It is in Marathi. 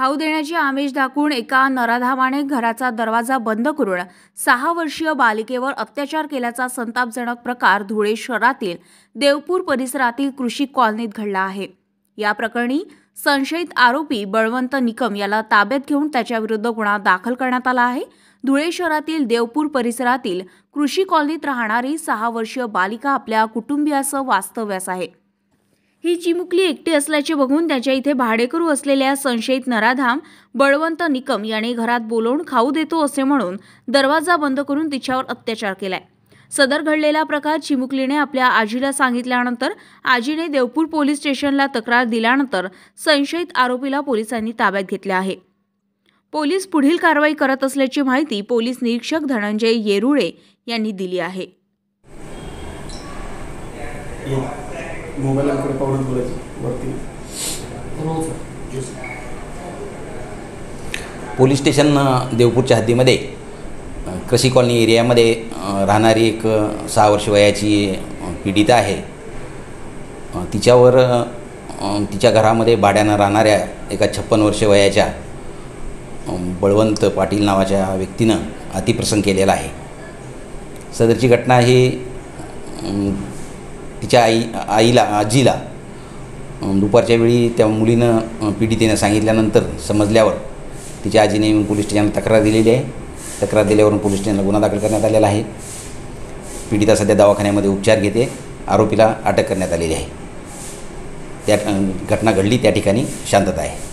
खाऊ देण्याची आमिष दाखवून एका नराधामाने घराचा दरवाजा बंद करून सहा वर्षीय बालिकेवर अत्याचार केल्याचा संतापजनक प्रकार धुळे शहरातील देवपूर परिसरातील कृषी कॉलनीत घडला आहे या प्रकरणी संशयित आरोपी बळवंत निकम याला ताब्यात घेऊन त्याच्याविरुद्ध गुन्हा दाखल करण्यात आला आहे धुळे शहरातील देवपूर परिसरातील कृषी कॉलनीत राहणारी सहा वर्षीय बालिका आपल्या कुटुंबियाचं वास्तव्यास आहे ही चिमुकली एकटी असल्याचे बघून त्याच्या इथे भाडेकरू असलेल्या संशयित नराधाम बळवंत निकम याने घरात बोलवून खाऊ देतो असे म्हणून दरवाजा बंद करून तिच्यावर अत्याचार केलाय सदर घडलेला प्रकार चिमुकलीने आपल्या आजीला सांगितल्यानंतर आजीने देवपूर पोलीस स्टेशनला तक्रार दिल्यानंतर संशयित आरोपीला पोलिसांनी ताब्यात घेतले आहे पोलीस पुढील कारवाई करत असल्याची माहिती पोलीस निरीक्षक धनंजय येरुळे यांनी दिली आहे पाहूनच बोलायचं वरती पोलीस स्टेशन देवपूरच्या हद्दीमध्ये कृषी कॉलनी एरियामध्ये राहणारी एक सहा वर्ष वयाची पीडिता आहे तिच्यावर तिच्या घरामध्ये भाड्यानं राहणाऱ्या एका छप्पन वर्ष वयाच्या बळवंत पाटील नावाच्या व्यक्तीनं अतिप्रसंग केलेला आहे सदरची घटना ही तिच्या आई आईला आजीला दुपारच्या वेळी त्या मुलीनं पीडितेनं सांगितल्यानंतर समजल्यावर तिच्या आजीने पोलीस स्टेशनला तक्रार दिलेली आहे तक्रार दिल्यावरून पोलीस स्टेशनला गुन्हा दाखल करण्यात आलेला आहे पीडिता सध्या दवाखान्यामध्ये उपचार घेते आरोपीला अटक करण्यात आलेली आहे त्या घटना घडली त्या ठिकाणी शांतता आहे